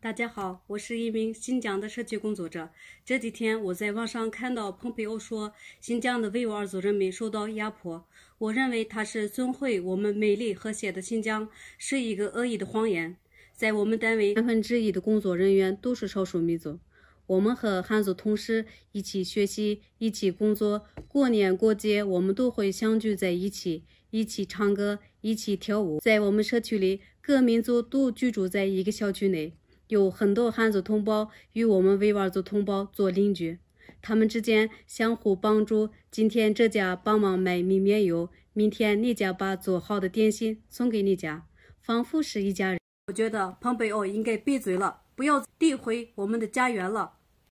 大家好，我是一名新疆的社区工作者。这几天我在网上看到蓬佩奥说新疆的维吾尔族人民受到压迫，我认为他是损毁我们美丽和谐的新疆，是一个恶意的谎言。在我们单位，三分之一的工作人员都是少数民族，我们和汉族同事一起学习，一起工作，过年过节我们都会相聚在一起，一起唱歌，一起跳舞。在我们社区里，各民族都居住在一个小区内。有很多汉族同胞与我们维吾尔族同胞做邻居，他们之间相互帮助。今天这家帮忙买米面油，明天你家把做好的点心送给你家，仿佛是一家人。我觉得庞北奥应该闭嘴了，不要诋毁我们的家园了。